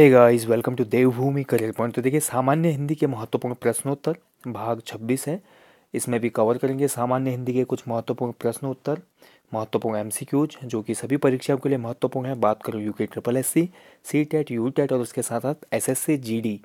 hey guys welcome to Devbhoomi career point तो देखिए सामान्य हिंदी के महत्वपूर्ण प्रश्नोत्तर भाग 26 है इसमें भी कवर करेंगे सामान्य हिंदी के कुछ महत्वपूर्ण प्रश्नोत्तर महत्वपूर्ण क्यूज जो कि सभी परीक्षाओं के लिए महत्वपूर्ण है बात करूँ के triple S C C TET U TET और उसके साथ साथ S S C G D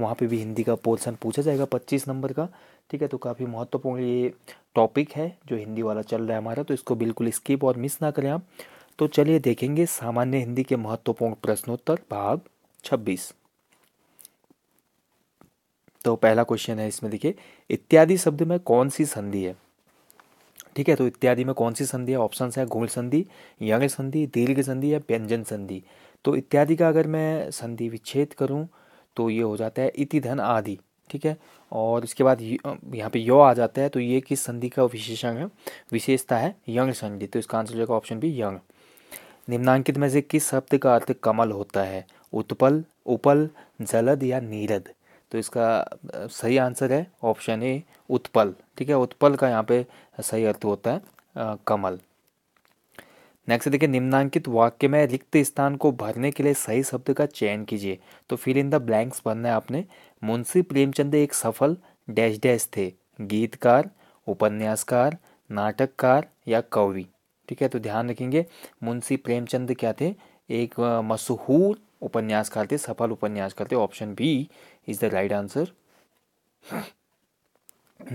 वहाँ पर भी हिंदी का पोर्सन पूछा जाएगा पच्चीस नंबर का ठीक है तो काफ़ी महत्वपूर्ण ये टॉपिक है जो हिंदी वाला चल रहा है हमारा तो इसको बिल्कुल स्किप और मिस ना करें आप तो चलिए देखेंगे सामान्य हिंदी के महत्वपूर्ण प्रश्नोत्तर भाग छब्बीस तो पहला क्वेश्चन है इसमें देखिए इत्यादि शब्द में कौन सी संधि है ठीक है तो इत्यादि में कौन सी संधि है ऑप्शन है गोल संधि यंग संधि दीर्घ संधि या व्यंजन संधि तो इत्यादि का अगर मैं संधि विच्छेद करूं तो ये हो जाता है इति धन आदि ठीक है और इसके बाद यहाँ पे यो आ जाता है तो ये किस संधि का विशेषण है विशेषता है यंग संधि तो इसका आंसर जो ऑप्शन भी यंग निम्नांकित में से किस शब्द का अर्थ कमल होता है उत्पल उपल जलद या नीरद तो इसका सही आंसर है ऑप्शन ए उत्पल ठीक है उत्पल का यहाँ पे सही अर्थ होता है आ, कमल नेक्स्ट देखिए निम्नांकित वाक्य में रिक्त स्थान को भरने के लिए सही शब्द का चयन कीजिए तो फिर इन द ब्लैंक्स भरना है आपने मुंशी प्रेमचंद एक सफल डैश डैश थे गीतकार उपन्यासकार नाटककार या कवि ठीक है तो ध्यान रखेंगे मुंशी प्रेमचंद क्या थे एक मशहूर उपन्यासकार थे सफल उपन्यासकार थे option B is the right answer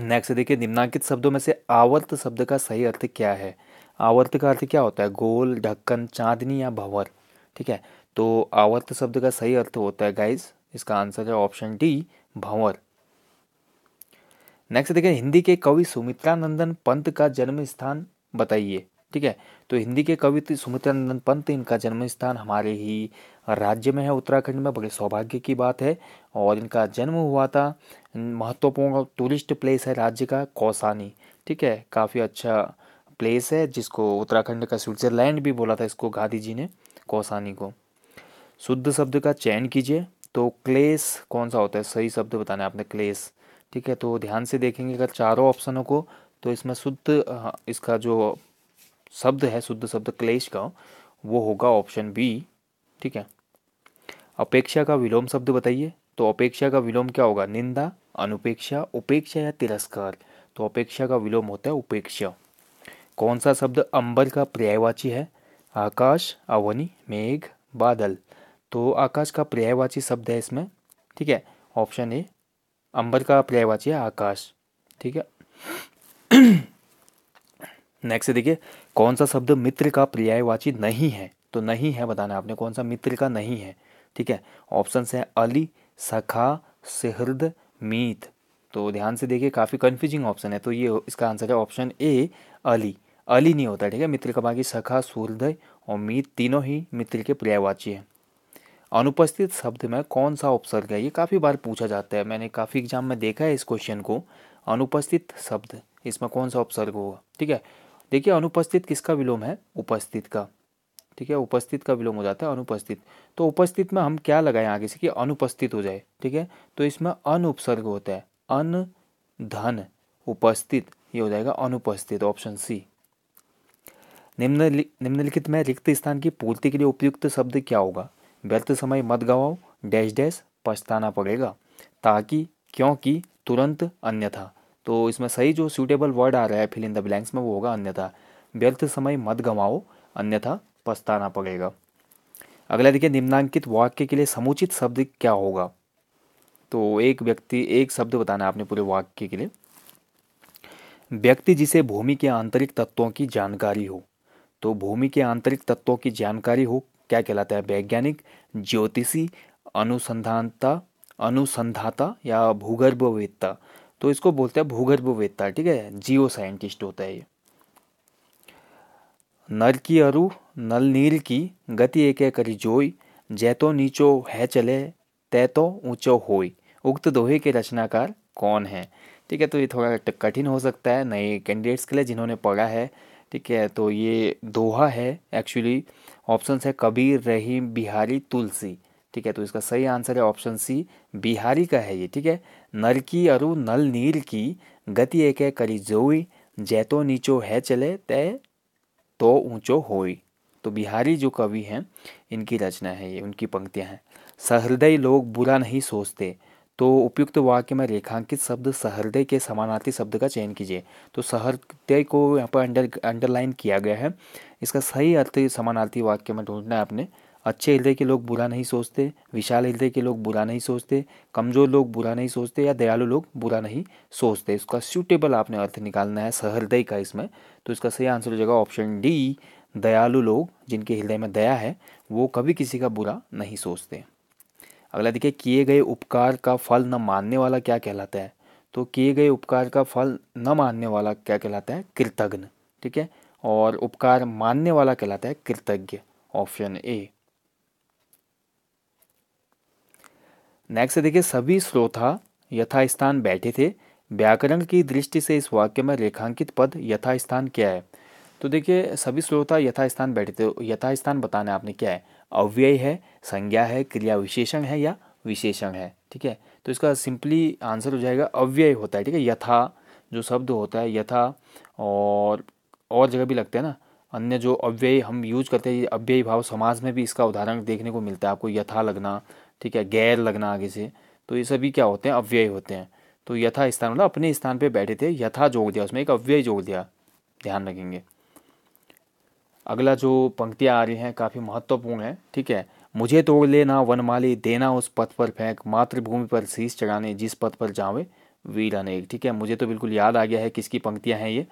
next देखिए निम्नांकित शब्दों में से आवर्त शब्द का सही अर्थ क्या है आवर्त का अर्थ क्या होता है गोल ढक्कन चांदनी या भंवर ठीक है तो आवर्त शब्द का सही अर्थ होता है गाइज इसका आंसर है ऑप्शन डी भंवर नेक्स्ट देखिए हिंदी के कवि सुमित्रा नंदन पंत का जन्म स्थान बताइए ठीक है तो हिंदी के कवि सुमित्रानंद पंत इनका जन्म स्थान हमारे ही राज्य में है उत्तराखंड में बड़े सौभाग्य की बात है और इनका जन्म हुआ था महत्वपूर्ण टूरिस्ट प्लेस है राज्य का कौसानी ठीक है काफ़ी अच्छा प्लेस है जिसको उत्तराखंड का स्विट्जरलैंड भी बोला था इसको गांधी जी ने कौसानी को शुद्ध शब्द का चयन कीजिए तो क्लेस कौन सा होता है सही शब्द बताना है आपने क्लेस ठीक है तो ध्यान से देखेंगे अगर चारों ऑप्शनों को तो इसमें शुद्ध इसका जो शब्द है शुद्ध शब्द क्लेश का वो होगा ऑप्शन बी ठीक है अपेक्षा का विलोम शब्द बताइए तो अपेक्षा का विलोम क्या होगा निंदा अनुपेक्षा उपेक्षा या तिरस्कार तो अपेक्षा का विलोम होता है उपेक्षा कौन सा शब्द अंबर का पर्यायवाची है आकाश अवनी मेघ बादल तो आकाश का पर्यायवाची शब्द है इसमें ठीक है ऑप्शन ए अंबर का पर्यायवाची है आकाश ठीक है नेक्स्ट देखिए कौन सा शब्द मित्र का पर्यायवाची नहीं है तो नहीं है बताना आपने कौन सा मित्र का नहीं है ठीक है ऑप्शन है अली सखा सिहृद मीत तो ध्यान से देखिए काफ़ी कन्फ्यूजिंग ऑप्शन है तो ये इसका आंसर है ऑप्शन ए अली अली नहीं होता ठीक है मित्र का बाकी सखा सूर्दय और मीत तीनों ही मित्र के पर्यायवाची है अनुपस्थित शब्द में कौन सा उपसर्ग है ये काफ़ी बार पूछा जाता है मैंने काफ़ी एग्जाम में देखा है इस क्वेश्चन को अनुपस्थित शब्द इसमें कौन सा उपसर्ग होगा ठीक है देखिए अनुपस्थित किसका विलोम है उपस्थित का ठीक है उपस्थित का विलोम हो जाता है अनुपस्थित तो उपस्थित में हम क्या लगाएं आगे से कि अनुपस्थित हो जाए ठीक है तो इसमें अन उपसर्ग होता है अन धन उपस्थित ये हो जाएगा अनुपस्थित ऑप्शन सी निम्न निम्नलिखित में रिक्त स्थान की पूर्ति के लिए उपयुक्त शब्द क्या होगा व्यर्थ समय मत गवाओ डैश डैश पछताना पड़ेगा ताकि क्योंकि तुरंत अन्यथा तो इसमें सही जो सूटेबल वर्ड आ रहा है फिल इन द ब्लैंक्स में वो होगा अन्यथा व्यर्थ समय मत गंवाओ अन्यथा पछताना पड़ेगा अगला देखिए निम्नांकित वाक्य के लिए समुचित शब्द क्या होगा तो एक व्यक्ति एक शब्द बताना आपने पूरे वाक्य के लिए व्यक्ति जिसे भूमि के आंतरिक तत्वों की जानकारी हो तो भूमि के आंतरिक तत्वों की जानकारी हो क्या कहलाता है वैज्ञानिक ज्योतिषी अनुसंधानता अनुसंधाता या भूगर्भवेदता तो इसको बोलते हैं भूगर्भ वेत्ता ठीक है जियो साइंटिस्ट होता है ये नर की अरु नल नील की गति एक करी जोई जैतो नीचो है चले तय तो ऊंचो होई उक्त दोहे के रचनाकार कौन है ठीक है तो ये थोड़ा कठिन हो सकता है नए कैंडिडेट्स के लिए जिन्होंने पढ़ा है ठीक है तो ये दोहा है एक्चुअली ऑप्शन है कबीर रहीम बिहारी तुलसी ठीक है तो इसका सही आंसर है ऑप्शन सी बिहारी का है ये ठीक है की अरु नल नीर की गति एक है करी जोई जैतो नीचो है चले तय तो ऊंचो होई तो बिहारी जो कवि हैं इनकी रचना है ये उनकी पंक्तियां हैं सहृदय लोग बुरा नहीं सोचते तो उपयुक्त वाक्य में रेखांकित शब्द सहृदय के समानार्थी शब्द का चयन कीजिए तो सहृदय को यहाँ पर अंडर अंडरलाइन किया गया है इसका सही अर्थ समानार्थी वाक्य में ढूंढना है आपने अच्छे हृदय के लोग बुरा नहीं सोचते विशाल हृदय के लोग बुरा नहीं सोचते कमज़ोर लोग बुरा नहीं सोचते या दयालु लोग बुरा नहीं सोचते इसका सूटेबल आपने अर्थ निकालना है सहृदय का इसमें तो इसका सही आंसर हो जाएगा ऑप्शन डी दयालु लोग जिनके हृदय में दया है वो कभी किसी का बुरा नहीं सोचते अगला देखिए किए गए उपकार का फल न मानने वाला क्या कहलाता है तो किए गए उपकार का फल न मानने वाला क्या कहलाता है कृतज्ञ ठीक है और उपकार मानने वाला कहलाता है कृतज्ञ ऑप्शन ए नेक्स्ट देखिए सभी श्रोता यथास्थान बैठे थे व्याकरण की दृष्टि से इस वाक्य में रेखांकित पद यथास्थान क्या है तो देखिए सभी श्रोता यथास्थान बैठे थे यथास्थान बताना है आपने क्या है अव्यय है संज्ञा है क्रिया विशेषण है या विशेषण है ठीक है तो इसका सिंपली आंसर हो जाएगा अव्यय होता है ठीक है यथा जो शब्द होता है यथा और और जगह भी लगते है ना अन्य जो अव्यय हम यूज करते हैं अव्यय भाव समाज में भी इसका उदाहरण देखने को मिलता है आपको यथा लगना ठीक है गैर लगना आगे से तो ये सभी क्या होते हैं अव्यय होते हैं तो यथा स्थान मतलब अपने स्थान पे बैठे थे यथा जोड़ दिया उसमें एक अव्यय जोड़ दिया ध्यान रखेंगे अगला जो पंक्तियाँ आ रही हैं काफ़ी महत्वपूर्ण है ठीक है मुझे तोड़ लेना वनमाली देना उस पथ पर फेंक मातृभूमि पर शीश चढ़ाने जिस पथ पर जावे वीर अनेक ठीक है मुझे तो बिल्कुल याद आ गया है किसकी पंक्तियाँ हैं ये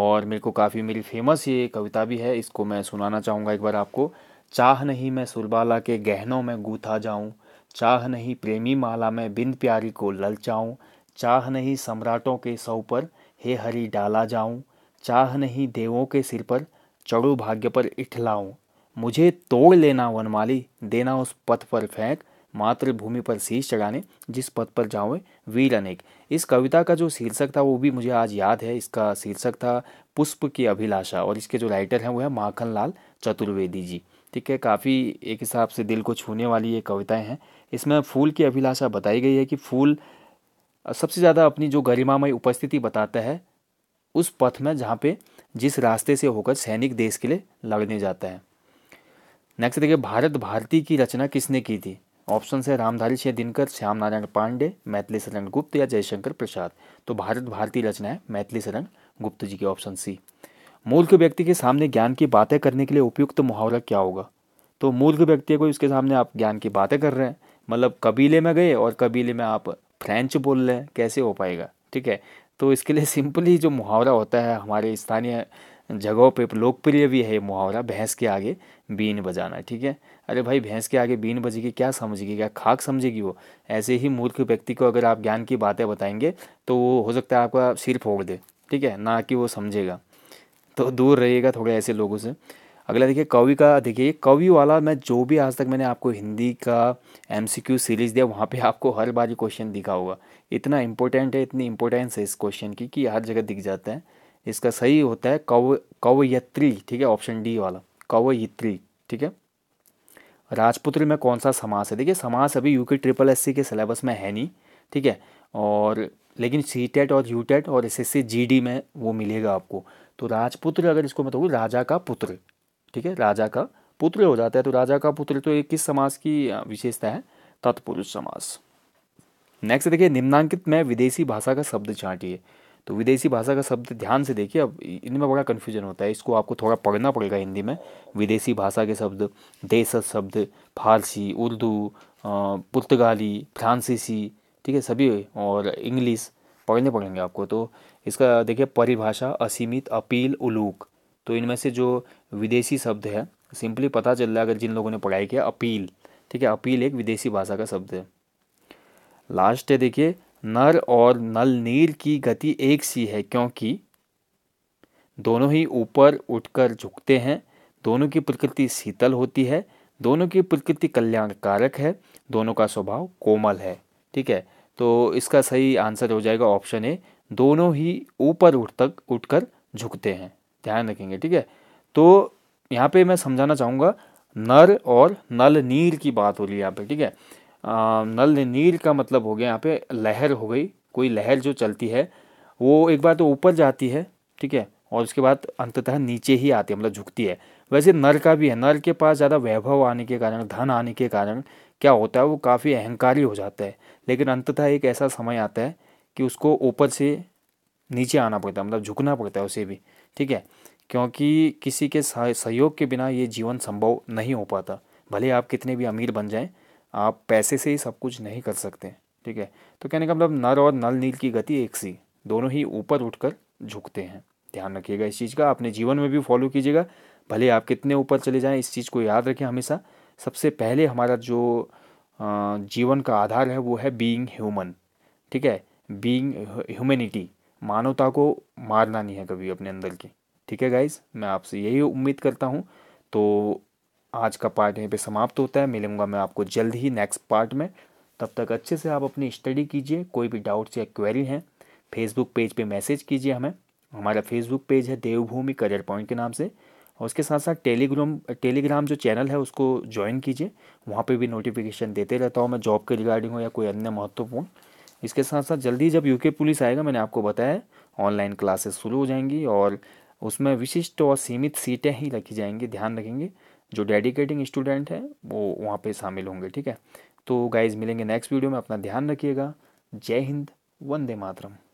और मेरे को काफ़ी मेरी फेमस ये कविता भी है इसको मैं सुनाना चाहूँगा एक बार आपको चाह नहीं मैं सुरबाला के गहनों में गूथा जाऊँ चाह नहीं प्रेमी माला में बिंद प्यारी को ललचाऊं चाह नहीं सम्राटों के सौ पर हे हरी डाला जाऊं चाह नहीं देवों के सिर पर चढ़ो भाग्य पर इठलाऊं मुझे तोड़ लेना वनमाली देना उस पथ पर फेंक मातृभूमि पर शीश चढ़ाने जिस पथ पर जाऊँ वीर अनेक इस कविता का जो शीर्षक था वो भी मुझे आज याद है इसका शीर्षक था पुष्प की अभिलाषा और इसके जो राइटर हैं वो है माखन लाल चतुर्वेदी जी ठीक है काफ़ी एक हिसाब से दिल को छूने वाली ये कविताएं हैं इसमें फूल की अभिलाषा बताई गई है कि फूल सबसे ज़्यादा अपनी जो गरिमामय उपस्थिति बताता है उस पथ में जहाँ पे जिस रास्ते से होकर सैनिक देश के लिए लड़ने जाता है नेक्स्ट देखिए भारत भारती की रचना किसने की थी ऑप्शन है रामधारी सिंह दिनकर श्याम नारायण पांडे मैथिली शरण गुप्त या जयशंकर प्रसाद तो भारत भारती रचना है मैथिली शरण गुप्त जी के ऑप्शन सी मूर्ख व्यक्ति के सामने ज्ञान की बातें करने के लिए उपयुक्त तो मुहावरा क्या होगा तो मूर्ख व्यक्ति को इसके सामने आप ज्ञान की बातें कर रहे हैं मतलब कबीले में गए और कबीले में आप फ्रेंच बोल रहे हैं कैसे हो पाएगा ठीक है तो इसके लिए सिंपली जो मुहावरा होता है हमारे स्थानीय जगहों पे लोकप्रिय भी है ये मुहावरा भैंस के आगे बीन बजाना ठीक है अरे भाई भैंस के आगे बीन बजेगी क्या समझेगी क्या खाक समझेगी वो ऐसे ही मूर्ख व्यक्ति को अगर आप ज्ञान की बातें बताएंगे तो वो हो सकता है आपका सिर फोड़ दे ठीक है ना कि वो समझेगा तो दूर रहिएगा थोड़े ऐसे लोगों से अगला देखिए कवि का देखिए कवि वाला मैं जो भी आज तक मैंने आपको हिंदी का एम सीरीज़ दिया वहाँ पे आपको हर बार ये क्वेश्चन दिखा होगा इतना इम्पोर्टेंट है इतनी इम्पोर्टेंस है इस क्वेश्चन की कि हर जगह दिख जाता है इसका सही होता है कव कवयत्री ठीक है ऑप्शन डी वाला कवयित्री ठीक है राजपुत्र में कौन सा समास है देखिए समास अभी यूके ट्रिपल एस के सिलेबस में है नहीं ठीक है और लेकिन सी टेट e और यू टेट e और S S C G D में वो मिलेगा आपको तो राजपुत्र अगर इसको मैं कहूँ राजा का पुत्र ठीक है राजा का पुत्र हो जाता है तो राजा का पुत्र तो ये किस समाज की विशेषता है तत्पुरुष समाज नेक्स्ट देखिए निम्नांकित में विदेशी भाषा का शब्द छाटिए तो विदेशी भाषा का शब्द ध्यान से देखिए अब इनमें बड़ा कन्फ्यूजन होता है इसको आपको थोड़ा पढ़ना पड़ेगा हिंदी में विदेशी भाषा के शब्द देश शब्द फारसी उर्दू पुर्तगाली फ्रांसीसी ठीक है सभी और इंग्लिश पढ़ने पड़ेंगे आपको तो इसका देखिए परिभाषा असीमित अपील उलूक तो इनमें से जो विदेशी शब्द है सिंपली पता चल रहा है अगर जिन लोगों ने पढ़ाई किया अपील ठीक है अपील एक विदेशी भाषा का शब्द है लास्ट है देखिए नर और नल नीर की गति एक सी है क्योंकि दोनों ही ऊपर उठकर झुकते हैं दोनों की प्रकृति शीतल होती है दोनों की प्रकृति कल्याणकारक है दोनों का स्वभाव कोमल है ठीक है तो इसका सही आंसर हो जाएगा ऑप्शन ए दोनों ही ऊपर उठ तक उठकर झुकते हैं ध्यान रखेंगे ठीक है तो यहाँ पे मैं समझाना चाहूँगा नर और नल नीर की बात हो रही है यहाँ पे ठीक है नल नीर का मतलब हो गया यहाँ पे लहर हो गई कोई लहर जो चलती है वो एक बार तो ऊपर जाती है ठीक है और उसके बाद अंततः नीचे ही आती है मतलब झुकती है वैसे नर का भी है नर के पास ज़्यादा वैभव आने के कारण धन आने के कारण क्या होता है वो काफ़ी अहंकारी हो जाता है लेकिन अंततः एक ऐसा समय आता है कि उसको ऊपर से नीचे आना पड़ता है मतलब झुकना पड़ता है उसे भी ठीक है क्योंकि किसी के सहयोग के बिना ये जीवन संभव नहीं हो पाता भले आप कितने भी अमीर बन जाएं आप पैसे से ही सब कुछ नहीं कर सकते ठीक है तो कहने का मतलब नर और नल नील की गति एक सी दोनों ही ऊपर उठकर झुकते हैं ध्यान रखिएगा इस चीज़ का अपने जीवन में भी फॉलो कीजिएगा भले आप कितने ऊपर चले जाएं इस चीज़ को याद रखें हमेशा सबसे पहले हमारा जो जीवन का आधार है वो है बीइंग ह्यूमन ठीक है बीइंग ह्यूमैनिटी मानवता को मारना नहीं है कभी अपने अंदर की ठीक है गाइज मैं आपसे यही उम्मीद करता हूँ तो आज का पार्ट यहीं पे समाप्त होता है मिलूंगा मैं आपको जल्द ही नेक्स्ट पार्ट में तब तक अच्छे से आप अपनी स्टडी कीजिए कोई भी डाउट्स या क्वेरी हैं फेसबुक पेज पे मैसेज कीजिए हमें हमारा फेसबुक पेज है देवभूमि करियर पॉइंट के नाम से और उसके साथ साथ टेलीग्राम टेलीग्राम जो चैनल है उसको ज्वाइन कीजिए वहाँ पे भी नोटिफिकेशन देते रहता हूँ मैं जॉब के रिगार्डिंग हो या कोई अन्य महत्वपूर्ण इसके साथ साथ जल्दी जब यूके पुलिस आएगा मैंने आपको बताया ऑनलाइन क्लासेस शुरू हो जाएंगी और उसमें विशिष्ट और सीमित सीटें ही रखी जाएंगी ध्यान रखेंगे जो डेडिकेटिंग स्टूडेंट हैं वो वहाँ पर शामिल होंगे ठीक है तो गाइज़ मिलेंगे नेक्स्ट वीडियो में अपना ध्यान रखिएगा जय हिंद वंदे मातरम